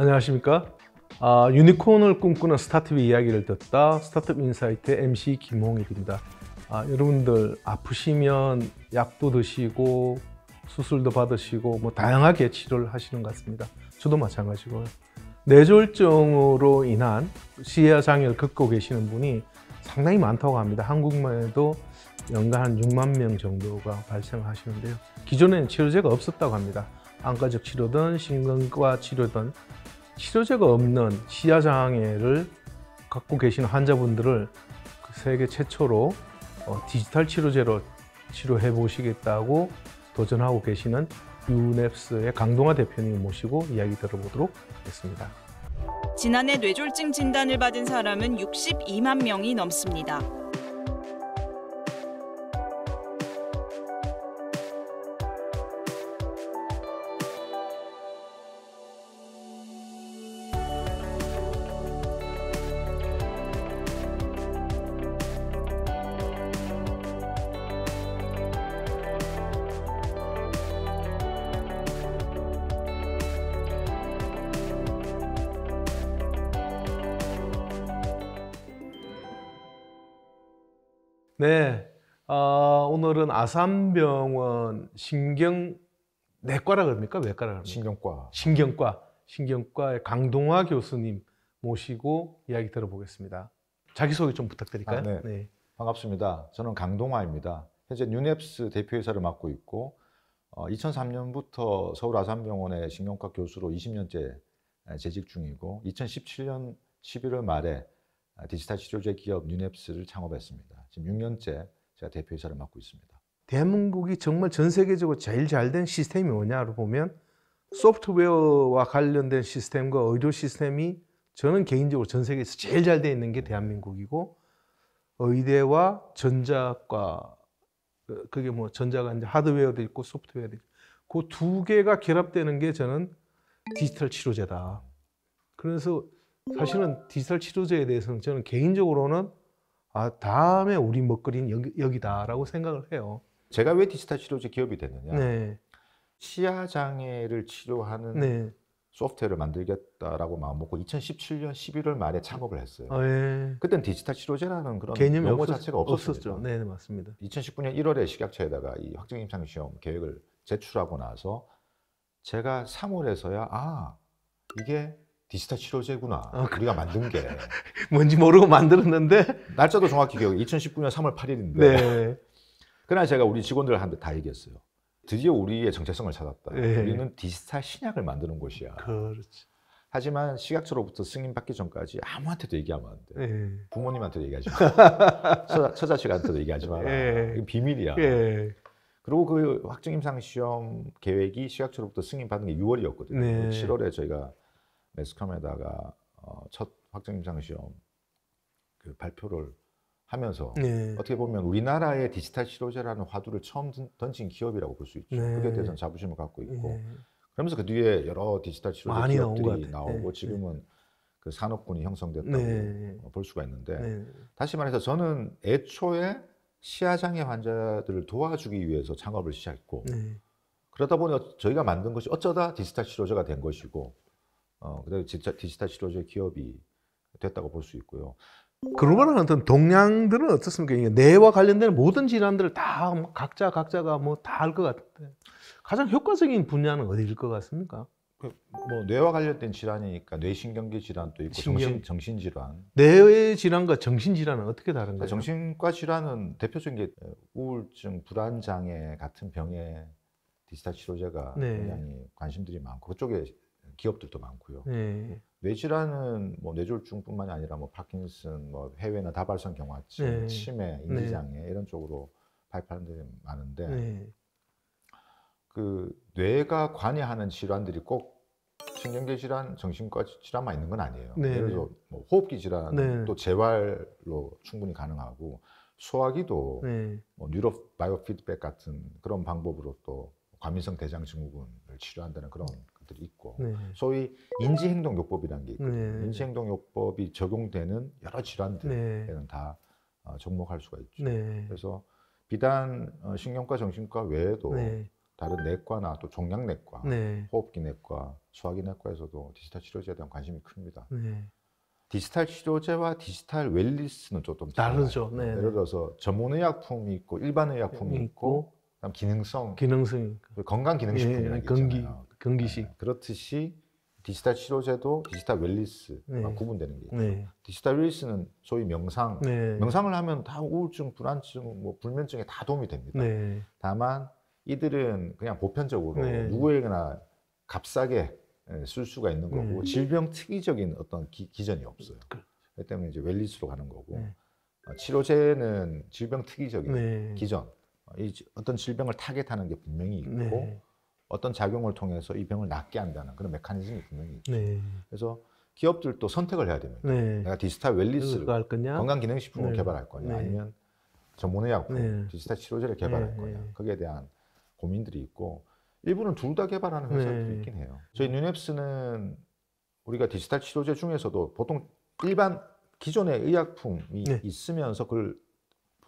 안녕하십니까 아, 유니콘을 꿈꾸는 스타트업 이야기를 듣다 스타트업 인사이트 MC 김홍일입니다 아, 여러분들 아프시면 약도 드시고 수술도 받으시고 뭐 다양하게 치료를 하시는 것 같습니다 저도 마찬가지고요 뇌졸중으로 인한 시야 장애를 겪고 계시는 분이 상당히 많다고 합니다 한국만 해도 연간 한 6만 명 정도가 발생하시는데요 기존에는 치료제가 없었다고 합니다 안과적 치료든 신근과 치료든 치료제가 없는 시야장애를 갖고 계시는 환자분들을 그 세계 최초로 어, 디지털 치료제로 치료해 보시겠다고 도전하고 계시는 유넵스의 강동화 대표님 모시고 이야기 들어보도록 하겠습니다. 지난해 뇌졸중 진단을 받은 사람은 62만 명이 넘습니다. 네, 어, 오늘은 아산병원 신경내과라 그럽니까? 외과라 그럽니까? 신경과. 신경과. 신경과의 강동화 교수님 모시고 이야기 들어보겠습니다. 자기소개 좀 부탁드릴까요? 아, 네. 네. 반갑습니다. 저는 강동화입니다. 현재 뉴넵스 대표이사를 맡고 있고 어, 2003년부터 서울 아산병원의 신경과 교수로 20년째 재직 중이고 2017년 11월 말에 아, 디지털 치료제 기업 뉴넵스를 창업했습니다. 지금 6년째 제가 대표이사를 맡고 있습니다. 대한민국이 정말 전 세계적으로 제일 잘 된 시스템이 뭐냐로 보면 소프트웨어와 관련된 시스템과 의료 시스템이 저는 개인적으로 전 세계에서 제일 잘 돼 있는 게 대한민국이고 의대와 전자과 어, 그게 뭐 전자가 이제 하드웨어도 있고 소프트웨어도 있고 그두 개가 결합되는 게 저는 디지털 치료제다. 그래서 사실은 디지털 치료제에 대해서는 저는 개인적으로는 아, 다음에 우리 먹거리는 여기, 여기다라고 생각을 해요. 제가 왜 디지털 치료제 기업이 됐느냐? 네. 시야 장애를 치료하는 네. 소프트웨어를 만들겠다라고 마음먹고 2017년 11월 말에 창업을 했어요. 아, 예. 그땐 디지털 치료제라는 그런 개념 용어 없었, 자체가 없었습니 네, 네, 맞습니다. 2019년 1월에 식약처에다가 이 확정 임상 시험 계획을 제출하고 나서 제가 3월에서야 아 이게 디지털 치료제구나. 어, 우리가 만든 게. 뭔지 모르고 만들었는데. 날짜도 정확히 기억해. 2019년 3월 8일인데. 네. 그날 제가 우리 직원들한테 다 얘기했어요. 드디어 우리의 정체성을 찾았다. 네. 우리는 디지털 신약을 만드는 곳이야. 그렇지. 하지만 식약처로부터 승인받기 전까지 아무한테도 얘기하면 안 돼. 네. 부모님한테도 얘기하지 마. 처자, 처자식한테도 얘기하지 마라. 네. 비밀이야. 네. 그리고 그 확정임상 시험 계획이 식약처로부터 승인받은 게 6월이었거든요. 7월에 저희가 매스컴에다가 어, 첫 확정 임상 시험 그 발표를 하면서 네. 어떻게 보면 우리나라의 디지털 치료제라는 화두를 처음 던진 기업이라고 볼 수 있죠. 네. 그게 대해서 자부심을 갖고 있고 네. 그러면서 그 뒤에 여러 디지털 치료제 기업들이 나오고 네. 지금은 그 산업군이 형성됐다고 네. 어, 볼 수가 있는데 네. 다시 말해서 저는 애초에 시야장애 환자들을 도와주기 위해서 창업을 시작했고 그러다 보니 저희가 만든 것이 어쩌다 디지털 치료제가 된 것이고 어, 그다음에 디지털, 디지털 치료제 기업이 됐다고 볼 수 있고요. 글로벌한 어떤 동향들은 어떻습니까? 이게 뇌와 관련된 모든 질환들을 다 각자 각자가 뭐 다 할 것 같은데 가장 효과적인 분야는 어디일 것 같습니까? 그 뭐 뇌와 관련된 질환이니까 뇌신경계 질환도 있고 신경... 정신 질환. 뇌의 질환과 정신 질환은 어떻게 다른가요? 그러니까 정신과 질환은 대표적인 게 우울증, 불안 장애 같은 병에 디지털 치료제가 네. 굉장히 관심들이 많고 그쪽에 기업들도 많고요. 네. 뇌질환은 뭐 뇌졸중뿐만이 아니라 뭐 파킨슨, 뭐 해외나 다발성 경화증, 네. 치매, 네. 인지장애 이런 쪽으로 발표하는 데 많은데 네. 그 뇌가 관여하는 질환들이 꼭 신경계 질환, 정신과 질환만 있는 건 아니에요. 네. 예를 들어 뭐 호흡기 질환또 재활로 충분히 가능하고 소화기도 네. 뭐 뉴로 바이오 피드백 같은 그런 방법으로 또 과민성 대장 증후군을 치료한다는 그런 것들이 있고 네. 소위 인지행동요법이라는 게 있거든요. 네. 인지행동요법이 적용되는 여러 질환들에는 네. 다 어, 접목할 수가 있죠. 네. 그래서 비단 어, 신경과 정신과 외에도 네. 다른 내과나 또 종양내과, 호흡기 내과, 소화기 내과에서도 디지털 치료제에 대한 관심이 큽니다. 디지털 치료제와 디지털 웰리스는 조금 다르죠. 네. 예를 들어서 전문 의약품이 있고 일반 의약품이 있고, 있고 그다음 기능성 기능성 그 건강 기능식품이 예, 건기 경기식. 네, 그렇듯이 디지털 치료제도 디지털 웰리스가 네. 구분되는 게 있죠. 네. 디지털 웰리스는 소위 명상, 네. 명상을 하면 다 우울증, 불안증, 뭐 불면증에 다 도움이 됩니다. 네. 다만 이들은 그냥 보편적으로 누구에게나 네. 값싸게 예, 쓸 수가 있는 거고 음. 질병 특이적인 어떤 기, 전이 없어요. 그 그렇기 때문에 이제 웰리스로 가는 거고 어, 치료제는 질병 특이적인 기전, 어, 이 어떤 질병을 타겟하는 게 분명히 있고. 어떤 작용을 통해서 이 병을 낫게 한다는 그런 메커니즘이 분명히 있죠. 네. 그래서 기업들도 선택을 해야 됩니다. 네. 내가 디지털 웰리스를 건강기능식품을 네. 개발할 거냐 네. 아니면 전문의 약품, 네. 디지털 치료제를 개발할 네. 거냐 거기에 대한 고민들이 있고 일부는 둘 다 개발하는 회사들이 있긴 해요. 저희 뉴넵스는 우리가 디지털 치료제 중에서도 보통 일반 기존의 의약품이 있으면서 그걸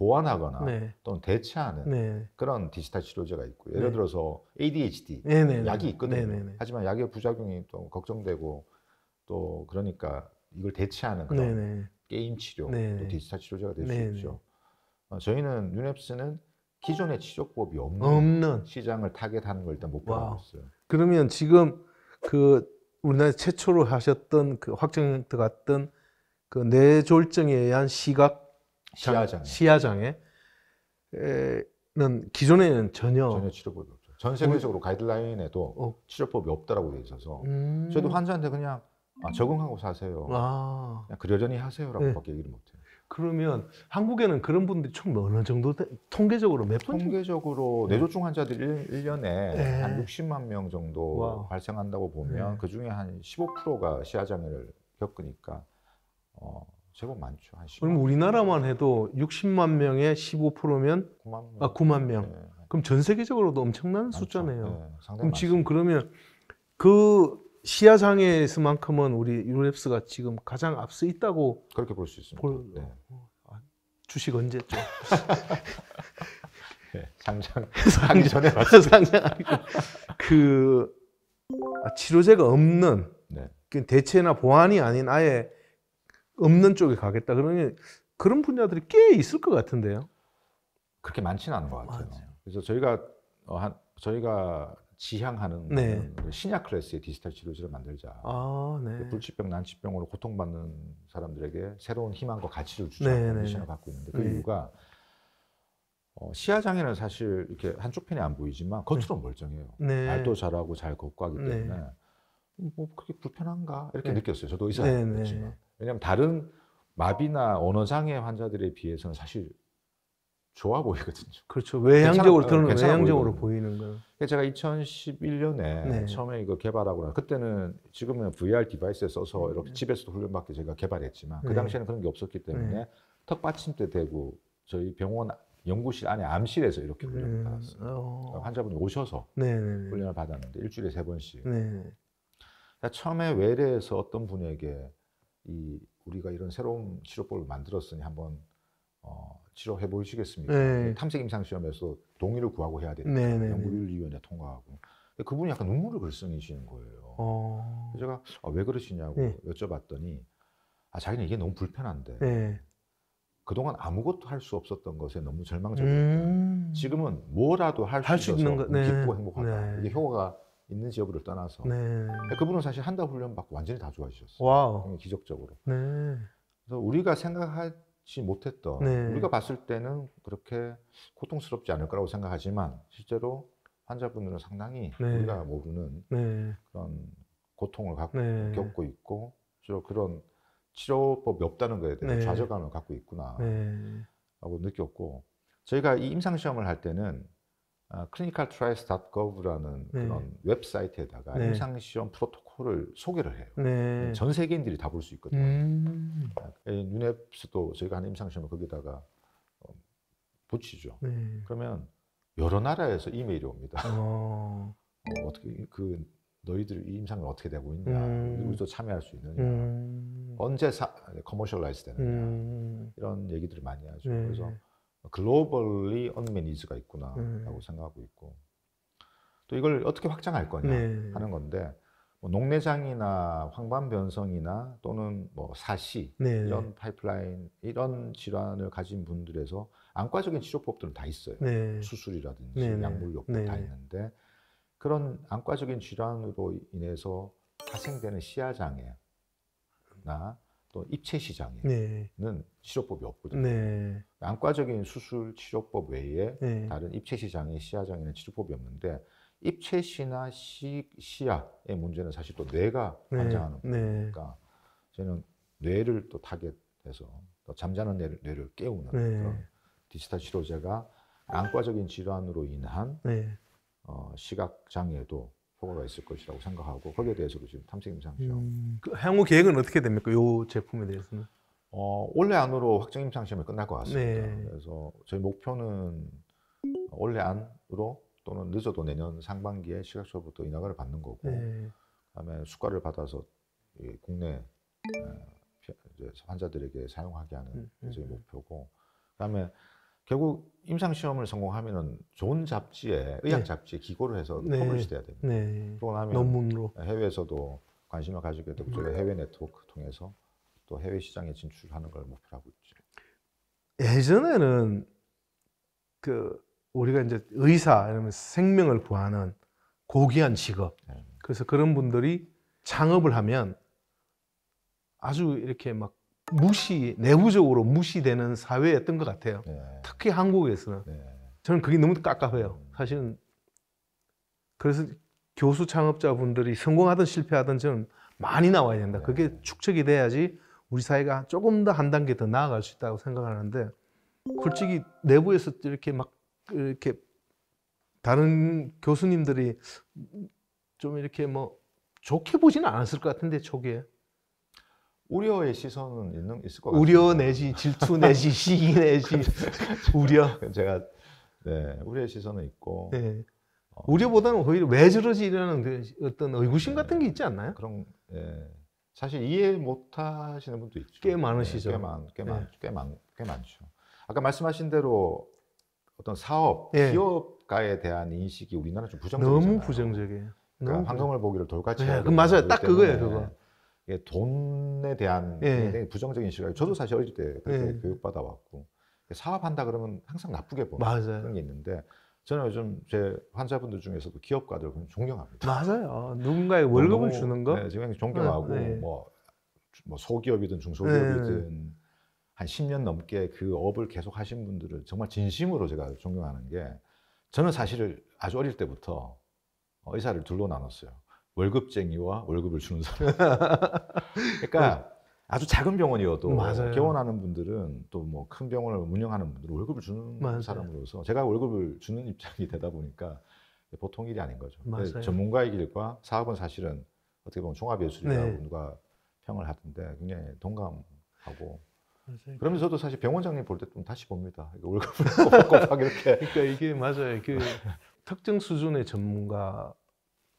보완하거나 네. 또는 대체하는 네. 그런 디지털 치료제가 있고 네. 예를 들어서 ADHD 네, 네, 약이 있거든요. 하지만 약의 부작용이 또 걱정되고 또 그러니까 이걸 대체하는 그런 게임 치료, 또 디지털 치료제가 될 수 있죠. 어, 저희는 뉴넵스는 기존의 치료법이 없는, 없는, 시장을 타겟하는 걸 일단 못보로 하고 어요 그러면 지금 그 우리나라 최초로 하셨던 그 확정 들어갔던 그 뇌졸중에 의한 시각 시야장 애시야장애는 기존에는 전혀 전혀 치료법이 없죠. 전 세계적으로 가이드라인에도 어. 치료법이 없다라고 돼 있어서 음... 저도 환자한테 그냥 아, 적응하고 사세요. 아... 그냥 그러려니 하세요라고밖에 네. 얘기를 못해요. 그러면 한국에는 그런 분들이 총 어느 정도 되... 통계적으로 몇 분? 통계적으로 네. 뇌졸중 환자들이 1, 년에한 네. 60만 명 정도 와 발생한다고 보면 네. 그 중에 한 15%가 시야장애를 겪으니까 어, 제법 많죠. 한 그럼 우리나라만 해도 60만 명에 15%면 9만 명. 아, 9만 명. 네, 네. 그럼 전 세계적으로도 엄청난 많죠. 숫자네요. 네, 그럼 지금 많습니다. 그러면 그 시야장에서만큼은 우리 유럽스가 지금 가장 앞서 있다고 그렇게 볼 수 있습니다. 볼... 네. 어, 아, 주식 언제죠? 네, 상장 하기 전에 상장그 아, 치료제가 없는 네. 대체나 보완이 아닌 아예 없는 쪽에 가겠다. 그러니 그런 분야들이 꽤 있을 것 같은데요. 그렇게 많지는 않은 것 같아요. 맞아요. 그래서 저희가 어, 한 저희가 지향하는 네. 그 신약 클래스의 디지털 치료제를 만들자. 아, 네. 그 불치병, 난치병으로 고통받는 사람들에게 새로운 희망과 가치를 주자는 네, 네, 미션을 네. 갖고 있는데 그 음. 이유가 어, 시야 장애는 사실 이렇게 한쪽 편이 안 보이지만 겉으로는 네. 멀쩡해요. 말도 잘하고 잘 걷고 하기 때문에 뭐 그렇게 불편한가 이렇게 느꼈어요. 저도 의사였지만. 왜냐하면 다른 마비나 언어장애 환자들에 비해서는 사실 좋아 보이거든요. 그렇죠. 외향적으로 드는 외향적으로 보이는 거예요. 그러니까 제가 2011년에 네. 처음에 이거 개발하고 나 그때는 지금은 VR 디바이스에 써서 네. 이렇게 집에서도 훈련받게 제가 개발했지만 그 네. 당시에는 그런 게 없었기 때문에 네. 턱 받침대 대고 저희 병원 연구실 안에 암실에서 이렇게 네. 훈련을 네. 받았어요. 어... 그러니까 환자분이 오셔서 훈련을 받았는데 일주일에 세 번씩. 그러니까 처음에 외래에서 어떤 분에게 이 우리가 이런 새로운 치료법을 만들었으니 한번 어, 치료해 보시겠습니까? 네. 탐색 임상 시험에서 동의를 구하고 해야 되니까 네, 네 연구위원회 통과하고. 근데 그분이 약간 눈물을 글썽이시는 거예요. 어... 제가 아, 왜 그러시냐고 네. 여쭤봤더니 아 자기는 이게 너무 불편한데 네. 그동안 아무것도 할 수 없었던 것에 너무 절망적이었다. 음... 지금은 뭐라도 할 수 있어서 거... 네. 기쁘고 행복하다. 네. 이게 효과가 있는지 여부를 떠나서 네. 그분은 사실 한 달 훈련 받고 완전히 다 좋아지셨어요. 와우. 예, 기적적으로. 네. 그래서 우리가 생각하지 못했던 네. 우리가 봤을 때는 그렇게 고통스럽지 않을 거라고 생각하지만 실제로 환자분들은 상당히 네. 우리가 모르는 네. 그런 고통을 갖고 네. 겪고 있고 주로 그런 치료법이 없다는 거에 대한 좌절감을 갖고 있구나 라고 느꼈고 저희가 이 임상 시험을 할 때는 아, clinicaltrials.gov라는 네. 그런 웹사이트에다가 네. 임상시험 프로토콜을 소개를 해요. 네. 네 전 세계인들이 다 볼 수 있거든요. 음. 유네스도 아, 그 저희가 하는 임상시험을 거기다가 어, 붙이죠. 네. 그러면 여러 나라에서 이메일이 옵니다. 어. 어, 떻게그 너희들 이 임상은 어떻게 되고 있냐, 음. 우리도 참여할 수 있느냐, 음. 언제 커머셜라이즈 되느냐 음. 이런 얘기들을 많이 하죠. 네. 그래서 글로벌리 언맨 니즈가 있구나라고 네. 생각하고 있고 또 이걸 어떻게 확장할 거냐 네. 하는 건데 뭐 농내장이나 황반 변성이나 또는 뭐 사시 네. 이런 파이프라인 이런 질환을 가진 분들에서 안과적인 치료법들은 다 있어요 네. 수술이라든지 네, 네. 약물요법 다 있는데 그런 안과적인 질환으로 인해서 파생되는 시야장애나 또 입체 시장에는 네. 치료법이 없거든요. 네. 안과적인 수술 치료법 외에 네. 다른 입체 시장의 시야장에는 치료법이 없는데 입체시나 시, 시야의 문제는 사실 또 뇌가 네. 관장하는 거니까 네. 저는 뇌를 또 타겟해서 또 잠자는 뇌를, 뇌를 깨우는 네. 그런 디지털 치료제가 안과적인 질환으로 인한 어, 시각 장애도 효과가 있을 것이라고 생각하고 거기에 대해서도 지금 탐색 임상 시험. 음, 그 향후 계획은 어떻게 됩니까? 요 제품에 대해서는? 어, 올해 안으로 확정 임상 시험이 끝날 것 같습니다. 네. 그래서 저희 목표는 올해 안으로 또는 늦어도 내년 상반기에 시각처부터 인허가를 받는 거고 네. 그다음에 수가를 받아서 국내 환자들에게 사용하게 하는 음, 음. 저희 목표고 그다음에 결국 임상 시험을 성공하면은 좋은 잡지에 의학 네. 잡지에 기고를 해서 네. 퍼블리시돼야 됩니다. 네. 그러고 나면 논문으로 해외에서도 관심을 가지게 되고 저희 음. 해외 네트워크 통해서 또 해외 시장에 진출하는 걸 목표로 하고 있죠. 예전에는 그 우리가 이제 의사 이러면 생명을 구하는 고귀한 직업. 네. 그래서 그런 분들이 창업을 하면 아주 이렇게 막 무시 내부적으로 무시되는 사회였던 것 같아요. 네. 특히 한국에서는 네. 저는 그게 너무 깝깝해요. 사실은 그래서 교수 창업자분들이 성공하든 실패하든 저는 많이 나와야 된다. 예. 그게 축적이 돼야지 우리 사회가 조금 더 한 단계 더 나아갈 수 있다고 생각하는데 솔직히 내부에서 이렇게 막 이렇게 다른 교수님들이 좀 이렇게 뭐 좋게 보지는 않았을 것 같은데 초기에 우려의 시선은 있는 있을 것 같아요. 우려 내지 질투 내지 시기 내지 그렇죠. 우려. 그러니까 제가 네 우려의 시선은 있고. 네. 어. 우려보다는 오히려 왜 저러지 라는 그 어떤 의구심 네. 같은 게 있지 않나요? 그런 예. 사실 이해 못하시는 분도 있죠. 꽤 많으시죠. 예, 네, 꽤많꽤 많죠. 아까 말씀하신 대로 어떤 사업, 예. 기업가에 대한 인식이 우리나라 좀 부정적이잖아요. 너무 부정적이에요. 그러니까 너무 환경을 보기를 돌같이. 예, 그 맞아요. 딱 그거예요, 그거. 예, 돈에 대한 예. 굉장히 부정적인 시각. 저도 사실 어릴 때 그렇게 예. 교육받아 왔고 사업한다 그러면 항상 나쁘게 보는 맞아요. 그런 게 있는데 저는 요즘 제 환자분들 중에서도 기업가들 보 존경합니다. 맞아요. 누군가에 뭐 월급을 너무, 주는 거? 네, 지금 존경하고 네, 네. 뭐, 뭐 소기업이든 중소기업이든 네. 네. 한 10년 넘게 그 업을 계속 하신 분들을 정말 진심으로 제가 존경하는 게 저는 사실 아주 어릴 때부터 의사를 둘로 나눴어요. 월급쟁이와 월급을 주는 사람. 그러니까 그 아주 작은 병원이어도 맞아요. 개원하는 분들은 또 뭐 큰 병원을 운영하는 분들은 월급을 주는 맞아요. 사람으로서 제가 월급을 주는 입장이 되다 보니까 보통 일이 아닌 거죠. 네, 전문가의 길과 사업은 사실은 어떻게 보면 종합예술이라고 네. 누가 평을 하던데 굉장히 동감하고 맞아요. 그러면서 도 사실 병원장님 볼 때 좀 다시 봅니다. 월급을 곱곱하게 이렇게. 그러니까 이게 맞아요. 그 특정 수준의 전문가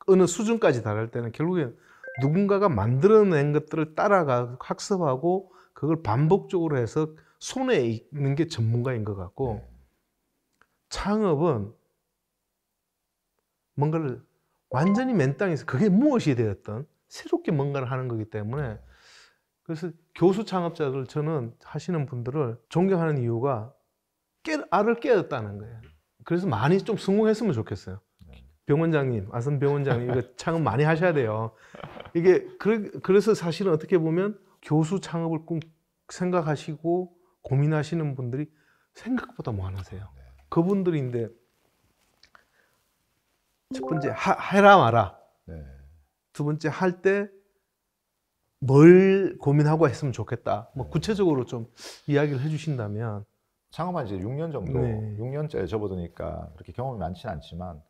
어느 수준까지 달할 때는 결국엔 누군가가 만들어낸 것들을 따라가 학습하고 그걸 반복적으로 해서 손에 있는 게 전문가인 것 같고 네. 창업은 뭔가를 완전히 맨 땅에서 그게 무엇이 되었던 새롭게 뭔가를 하는 거기 때문에 그래서 교수 창업자들 저는 하시는 분들을 존경하는 이유가 깨, 알을 깨었다는 거예요. 그래서 많이 좀 성공했으면 좋겠어요. 병원장님, 아선 병원장님, 이거 창업 많이 하셔야 돼요. 이게, 그래, 서 사실은 어떻게 보면 교수 창업을 꿈 생각하시고 고민하시는 분들이 생각보다 많으세요. 네. 그분들인데, 첫 번째, 하, 해라 마라. 네. 두 번째, 할 때 뭘 고민하고 했으면 좋겠다. 뭐 네. 구체적으로 좀 이야기를 해주신다면. 창업한 지 6년 정도, 네. 6년째 접어드니까 그렇게 경험이 많지는 않지만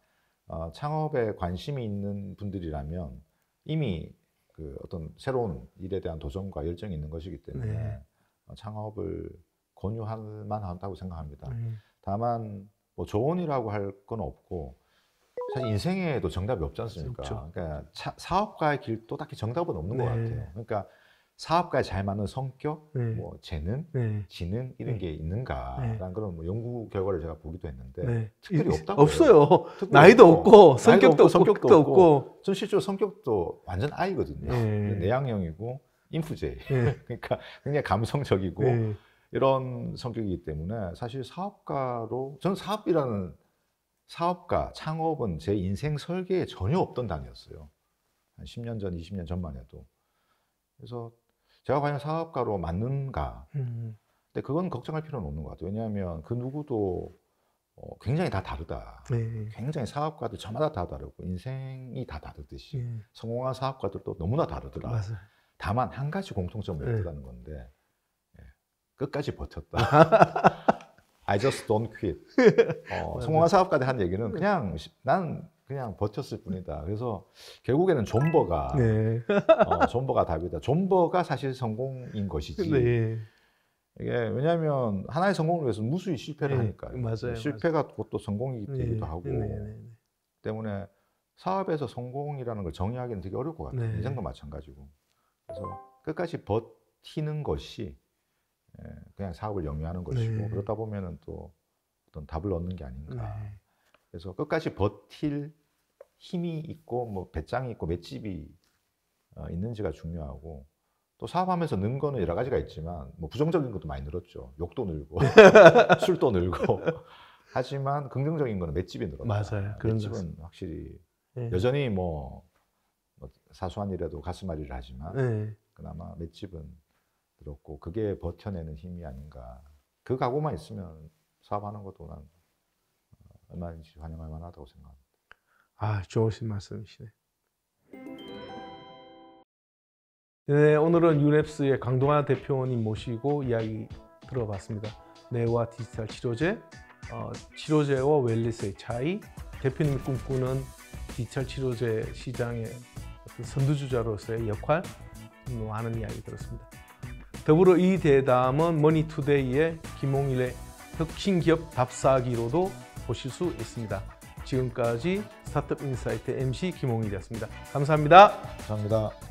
어, 창업에 관심이 있는 분들이라면 이미 그 어떤 새로운 일에 대한 도전과 열정이 있는 것이기 때문에 네. 어, 창업을 권유할 만하다고 생각합니다. 네. 다만 뭐 조언이라고 할 건 없고 사실 인생에도 정답이 없지 않습니까? 그렇죠. 그러니까 차, 사업가의 길도 딱히 정답은 없는 네. 것 같아요. 그러니까 사업가에 잘 맞는 성격, 네. 뭐 재능, 네. 지능 이런 네. 게 있는가라는 네. 그런 뭐 연구 결과를 제가 보기도 했는데 네. 특별히 없다고 없어요. 나이도 없고, 성격도 없고, 성격도 없고. 없고. 전 실제로 성격도 완전 아이거든요. 내향형이고 인프제. 그러니까 굉장히 감성적이고 이런 성격이기 때문에 사실 사업가로 전 사업이라는 사업가 창업은 제 인생 설계에 전혀 없던 단위였어요한 10년 전, 20년 전만 해도. 그래서 제가 과연 사업가로 맞는가. 음. 근데 그건 걱정할 필요는 없는 것 같아요. 왜냐하면 그 누구도 어, 굉장히 다 다르다. 네. 네. 굉장히 사업가도 저마다 다 다르고 인생이 다 다르듯이 네. 성공한 사업가들도 너무나 다르더라. 맞아요. 다만 한 가지 공통점을 네. 얻어가는 건데 예, 끝까지 버텼다. I just don't quit. 어, 성공한 사업가들 한 얘기는 그냥 난 그냥 버텼을 뿐이다. 그래서 결국에는 존버가 네. 어, 존버가 답이다. 존버가 사실 성공인 것이지. 네. 이게 왜냐하면 하나의 성공을 위해서 무수히 실패를 네. 하니까 맞아요, 실패가 곧 또 성공이기도 네. 하고 네, 네, 때문에 사업에서 성공이라는 걸 정의하기는 되게 어려울 것 같아요. 인생도 마찬가지고. 그래서 끝까지 버티는 것이 예, 그냥 사업을 영위하는 것이고 그러다 보면은 또 어떤 답을 얻는 게 아닌가. 그래서 끝까지 버틸 힘이 있고 뭐 배짱이 있고 맷집이 어, 있는지가 중요하고 또 사업하면서 는 거는 여러 가지가 있지만 뭐 부정적인 것도 많이 늘었죠. 욕도 늘고 술도 늘고 하지만 긍정적인 거는 맷집이 늘었다. 맞아요. 그런 집은 확실히 네. 여전히 뭐, 뭐 사소한 일에도 가슴앓이를 하지만 네. 그나마 맷집은 늘었고 그게 버텨내는 힘이 아닌가. 그 각오만 있으면 사업하는 것도 난 어, 얼마든지 환영할 만하다고 생각합니다. 아, 좋으신 말씀이시네. 네, 오늘은 유랩스의 강동아 대표님 모시고 이야기 들어봤습니다. 뇌와 디지털 치료제, 어, 치료제와 웰리스의 차이, 대표님이 꿈꾸는 디지털 치료제 시장의 선두주자로서의 역할, 뭐 많은 이야기 들었습니다. 더불어 이 대담은 머니투데이의 김홍일의 혁신기업 답사기로도 보실 수 있습니다. 지금까지 스타트업 인사이트 MC 김홍일이었습니다. 감사합니다. 감사합니다.